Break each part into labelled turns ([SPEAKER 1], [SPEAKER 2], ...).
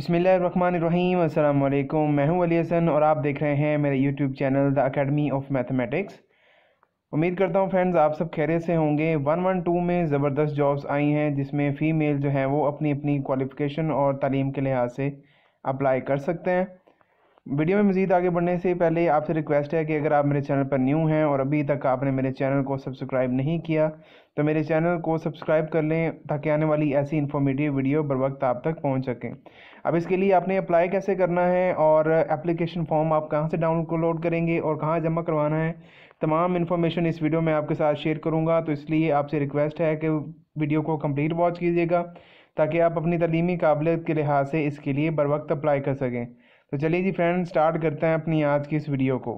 [SPEAKER 1] बसमीम् मैं हूं अली हसन और आप देख रहे हैं मेरे YouTube channel the academy of mathematics उम्मीद करता हूं फ्रेंड्स आप सब खैरियत से होंगे 112 में ज़बरदस्त जॉब्स आई हैं जिसमें फ़ीमेल जो हैं वो अपनी अपनी क्वालिफ़िकेशन और तलीम के लिहाज से अप्लाई कर सकते हैं वीडियो में मज़ीद आगे बढ़ने से पहले आपसे रिक्वेस्ट है कि अगर आप मेरे चैनल पर न्यू हैं और अभी तक आपने मेरे चैनल को सब्सक्राइब नहीं किया तो मेरे चैनल को सब्सक्राइब कर लें ताकि आने वाली ऐसी इन्फॉर्मेटिव वीडियो बर वक्त आप तक पहुंच सकें अब इसके लिए आपने अप्लाई कैसे करना है और एप्लीकेशन फॉर्म आप कहाँ से डाउनलोड करेंगे और कहाँ जमा करवाना है तमाम इन्फॉर्मेशन इस वीडियो में आपके साथ शेयर करूँगा तो इसलिए आपसे रिक्वेस्ट है कि वीडियो को कम्प्लीट वॉच कीजिएगा ताकि आप अपनी तलीमी काबिलियत के लिहाज से इसके लिए बर वक्त अप्लाई कर सकें तो चलिए जी फ्रेंड स्टार्ट करते हैं अपनी आज की इस वीडियो को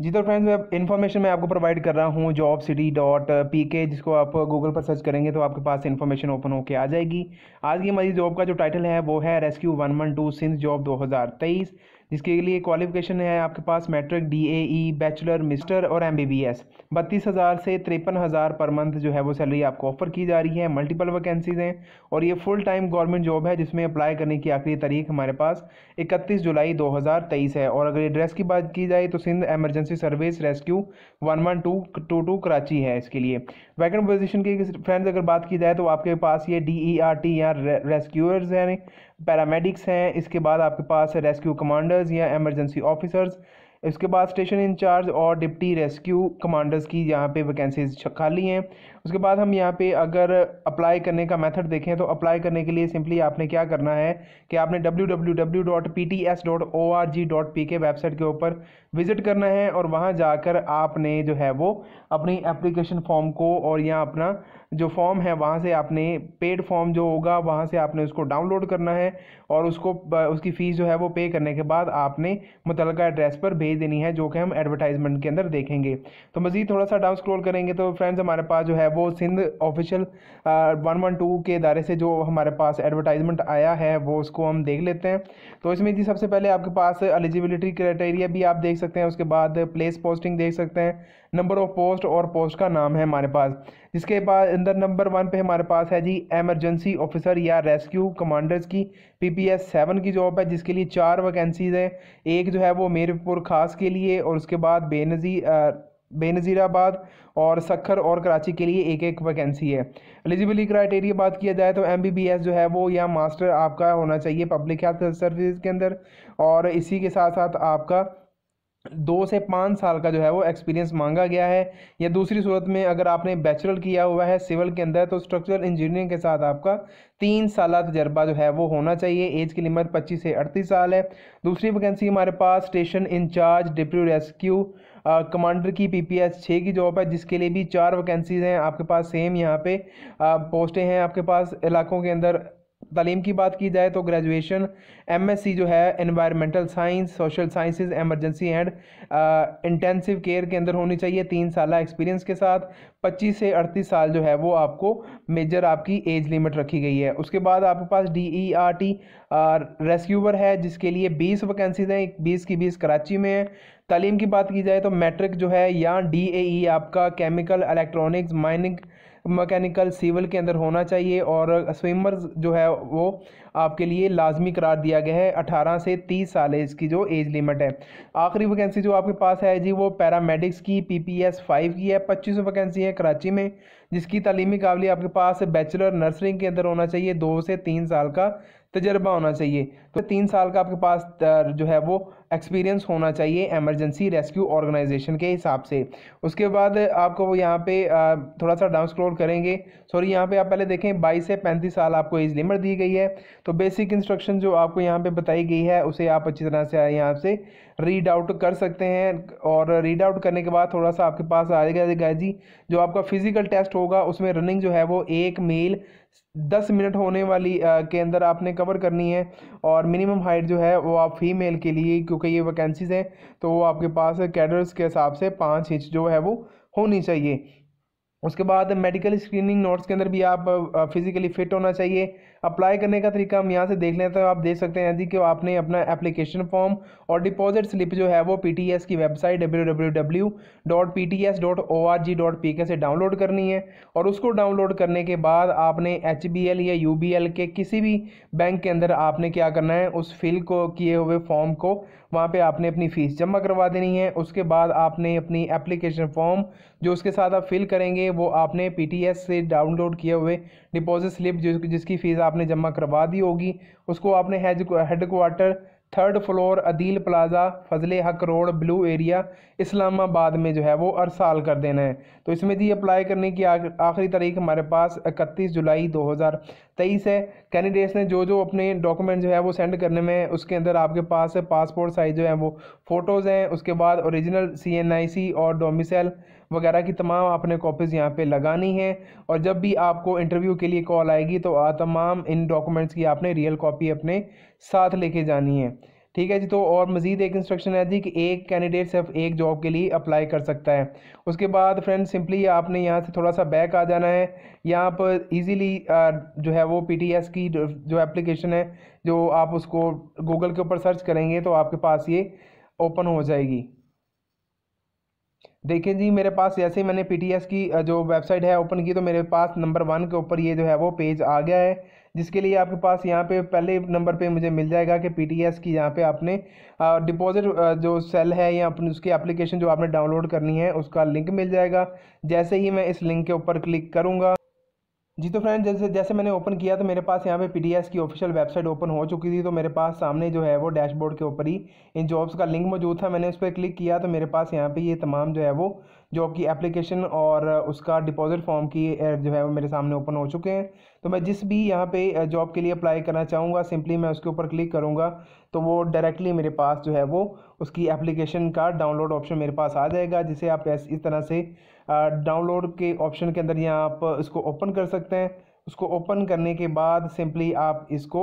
[SPEAKER 1] जी तो फ्रेंड्स इन्फॉर्मेशन मैं आपको प्रोवाइड कर रहा हूँ जॉब सिटी डॉट पी के जिसको आप गूगल पर सर्च करेंगे तो आपके पास इन्फॉर्मेशन ओपन होकर आ जाएगी आज की हमारी जॉब का जो टाइटल है वो है rescue one one two Sindh job दो हज़ार तेईस जिसके लिए क्वालिफिकेशन है आपके पास matric D A E bachelor master और एम बी बी एस बत्तीस हज़ार से तिरपन हज़ार पर मंथ जो है वो सैलरी आपको ऑफर की जा रही है मल्टीपल वैकेंसीज़ हैं और ये फुल टाइम गवर्नमेंट जॉब है जिसमें अप्लाई करने की आखिरी तारीख हमारे पास इकतीस जुलाई दो हज़ार तेईस है और अगर एड्रेस की बात की जाए तो Sindh emergency service rescue one one two two two Karachi है इसके लिए वैकेंट पोजिशन की फ्रेंड्स अगर बात की जाए तो आपके पास ये डी ई आर टी या रेस्क्यूअर्स हैं पैरामेडिक्स हैं इसके बाद आपके पास रेस्क्यू कमांडर सेंटर्स या एमरजेंसी ऑफिसर्स इसके बाद स्टेशन इंचार्ज और डिप्टी रेस्क्यू कमांडर्स की यहाँ पे वैकेंसीज खाली हैं उसके बाद हम यहाँ पे अगर अप्लाई करने का मेथड देखें तो अप्लाई करने के लिए सिंपली आपने क्या करना है कि आपने www.pts.org.pk वेबसाइट के ऊपर विजिट करना है और वहाँ जाकर आपने जो है वो अपनी एप्लीकेशन फॉर्म को और यहाँ अपना जो फॉर्म है वहाँ से आपने पेड फॉर्म जो होगा वहाँ से आपने उसको डाउनलोड करना है और उसको उसकी फ़ीस जो है वो पे करने के बाद आपने मुतल एड्रेस पर भेज भेज देनी है जो कि हम एडवर्टाइजमेंट के अंदर देखेंगे तो मज़ीद थोड़ा सा डाउन स्क्रॉल करेंगे तो फ्रेंड्स हमारे पास जो है वो Sindh official one one two के इदारे से जो हमारे पास एडवर्टाइजमेंट आया है वो उसको हम देख लेते हैं तो इसमें जी सबसे पहले आपके पास एलिजिबिलिटी क्राइटेरिया भी आप देख सकते हैं उसके बाद प्लेस पोस्टिंग देख सकते हैं नंबर ऑफ पोस्ट और पोस्ट का नाम है हमारे पास जिसके बाद अंदर नंबर वन पे हमारे पास है जी एमरजेंसी ऑफिसर या रेस्क्यू कमांडर्स की पीपीएस पी सेवन की जॉब है जिसके लिए चार वैकेंसीज हैं एक जो है वो मेरपुर खा ख़ास के लिए और उसके बाद बेनज़ी बेनज़ीराबाद और सखर और कराची के लिए एक एक वैकेंसी है एलिजिबिलिटी क्राइटेरिया बात किया जाए तो एम बी बी एस जो है वो या मास्टर आपका होना चाहिए पब्लिक हेल्थ सर्विस के अंदर और इसी के साथ साथ आपका दो से पाँच साल का जो है वो एक्सपीरियंस मांगा गया है या दूसरी सूरत में अगर आपने बैचलर किया हुआ है सिविल के अंदर तो स्ट्रक्चरल इंजीनियरिंग के साथ आपका तीन साल तजर्बा जो है वो होना चाहिए एज की लिमिट पच्चीस से अड़तीस साल है दूसरी वैकेंसी हमारे पास station incharge deputy rescue commander की पी पी एस छः की जॉब है जिसके लिए भी चार वैकेंसीज़ हैं आपके पास सेम यहाँ पे पोस्टें हैं आपके पास इलाकों के अंदर तालीम की बात की जाए तो ग्रेजुएशन एमएससी जो है environmental science social sciences emergency and intensive care के अंदर होनी चाहिए तीन साल एक्सपीरियंस के साथ 25 से 38 साल जो है वो आपको मेजर आपकी एज लिमिट रखी गई है उसके बाद आपके पास D E R T rescuer है जिसके लिए 20 वैकेंसीज हैं 20 की 20 कराची में है तालीम की बात की जाए तो मैट्रिक जो है या डी ए ई आपका chemical electronics mining mechanical civil के अंदर होना चाहिए और स्विमर्स जो है वो आपके लिए लाजमी करार दिया गया है अठारह से तीस साल एज की जो एज लिमिट है आखिरी वैकेंसी जो आपके पास है जी वो पैरामेडिक्स की पी पी एस फाइव की है पच्चीस वैकेंसी है कराची में जिसकी तलीमी काबिली आपके पास बैचलर नर्सरिंग के अंदर होना चाहिए दो से तीन साल का तजर्बा होना चाहिए तो तीन साल का आपके पास जो है वो एक्सपीरियंस होना चाहिए एमरजेंसी रेस्क्यू ऑर्गेनाइजेशन के हिसाब से उसके बाद आपको वो यहाँ पे थोड़ा सा डाउन स्क्रोल करेंगे सॉरी यहाँ पे आप पहले देखें बाईस से पैंतीस साल आपको एज लिमिट दी गई है तो बेसिक इंस्ट्रक्शन जो आपको यहाँ पे बताई गई है उसे आप अच्छी तरह से यहाँ से रीड आउट कर सकते हैं और रीड आउट करने के बाद थोड़ा सा आपके पास आएगा गाइज जी जो आपका फिजिकल टेस्ट होगा उसमें रनिंग जो है वो एक मील दस मिनट होने वाली आ, के अंदर आपने कवर करनी है और मिनिमम हाइट जो है वो आप फीमेल के लिए क्योंकि ये वैकेंसीज़ हैं तो वो आपके पास कैडर्स के हिसाब से पाँच इंच जो है वो होनी चाहिए उसके बाद मेडिकल स्क्रीनिंग नोट्स के अंदर भी आप फिज़िकली फ़िट होना चाहिए अप्लाई करने का तरीका हम यहाँ से देख लेते तो आप देख सकते हैं जी कि आपने अपना एप्लीकेशन फॉर्म और डिपॉजिट स्लिप जो है वो पीटीएस की वेबसाइट www.pts.org.pk से डाउनलोड करनी है और उसको डाउनलोड करने के बाद आपने एच या यू के किसी भी बैंक के अंदर आपने क्या करना है उस फिल को किए हुए फॉर्म को वहाँ पे आपने अपनी फ़ीस जमा करवा देनी है उसके बाद आपने अपनी एप्लीकेशन फॉर्म जो उसके साथ आप फिल करेंगे वो आपने पीटीएस से डाउनलोड किए हुए डिपॉजिट स्लिप जिसकी फ़ीस आपने जमा करवा दी होगी उसको आपने headquarter third floor Adeel plaza Fazle Haq road blue area Islamabad में जो है वो अरसाल कर देना है तो इसमें जी अप्लाई करने की आखिरी तारीख हमारे पास इकतीस जुलाई 2023 है कैंडिडेट्स ने जो जो अपने डॉक्यूमेंट जो है वो सेंड करने में उसके अंदर आपके पास पासपोर्ट साइज़ जो है वो फ़ोटोज़ हैं उसके बाद औरिजिनल सी और डोमिसल वगैरह की तमाम आपने कॉपीज़ यहाँ पे लगानी हैं और जब भी आपको इंटरव्यू के लिए कॉल आएगी तो तमाम इन डॉक्यूमेंट्स की आपने रियल कॉपी अपने साथ लेके जानी है ठीक है जी तो और मज़ीद एक इंस्ट्रक्शन है जी कि एक कैंडिडेट सिर्फ एक जॉब के लिए अप्लाई कर सकता है उसके बाद फ्रेंड सिंपली आपने यहाँ से थोड़ा सा बैक आ जाना है यहाँ पर इजीली जो है वो पीटीएस की जो एप्लीकेशन है जो आप उसको गूगल के ऊपर सर्च करेंगे तो आपके पास ये ओपन हो जाएगी देखिए जी मेरे पास जैसे ही मैंने पी की जो वेबसाइट है ओपन की तो मेरे पास नंबर वन के ऊपर ये जो है वो पेज आ गया है जिसके लिए आपके पास यहाँ पे पहले नंबर पे मुझे मिल जाएगा कि पीटीएस की यहाँ पे आपने डिपॉजिट जो सेल है या अपनी उसकी एप्लीकेशन जो आपने डाउनलोड करनी है उसका लिंक मिल जाएगा जैसे ही मैं इस लिंक के ऊपर क्लिक करूँगा जी तो फ्रेंड जैसे जैसे मैंने ओपन किया तो मेरे पास यहाँ पे पीडीएस की ऑफिशियल वेबसाइट ओपन हो चुकी थी तो मेरे पास सामने जो है वो डैशबोर्ड के ऊपर ही इन जॉब्स का लिंक मौजूद था मैंने उस पर क्लिक किया तो मेरे पास यहाँ पे ये तमाम जो है वो जॉब की एप्लीकेशन और उसका डिपॉजिट फॉर्म की जो है वो मेरे सामने ओपन हो चुके हैं तो मैं जिस भी यहाँ पे जॉब के लिए अप्लाई करना चाहूँगा सिंपली मैं उसके ऊपर क्लिक करूँगा तो वो डायरेक्टली मेरे पास जो है वो उसकी एप्लीकेशन का डाउनलोड ऑप्शन मेरे पास आ जाएगा जिसे आप इस तरह से डाउनलोड के ऑप्शन के अंदर यहाँ आप इसको ओपन कर सकते हैं उसको ओपन करने के बाद सिंपली आप इसको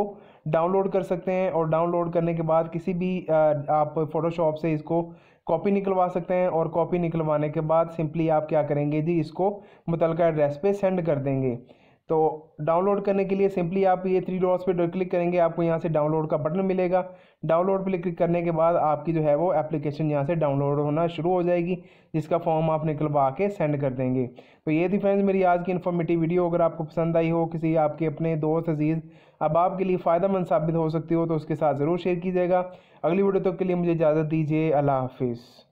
[SPEAKER 1] डाउनलोड कर सकते हैं और डाउनलोड करने के बाद किसी भी आप फ़ोटोशॉप से इसको कॉपी निकलवा सकते हैं और कॉपी निकलवाने के बाद सिंपली आप क्या करेंगे जी इसको मुतलका एड्रेस पे सेंड कर देंगे तो डाउनलोड करने के लिए सिंपली आप ये थ्री डॉट्स पे क्लिक करेंगे आपको यहाँ से डाउनलोड का बटन मिलेगा डाउनलोड पे क्लिक करने के बाद आपकी जो है वो एप्लीकेशन यहाँ से डाउनलोड होना शुरू हो जाएगी जिसका फॉर्म आप निकलवा के सेंड कर देंगे तो ये थी फ्रेंड्स मेरी आज की इन्फॉर्मेटिव वीडियो अगर आपको पसंद आई हो किसी आपके अपने दोस्त अजीज़ अब आपके लिए फ़ायदा साबित हो सकती हो तो उसके साथ ज़रूर शेयर कीजिएगा अगली वीडियो तक के लिए मुझे इजाज़त दीजिए अल्लाह हाफिज़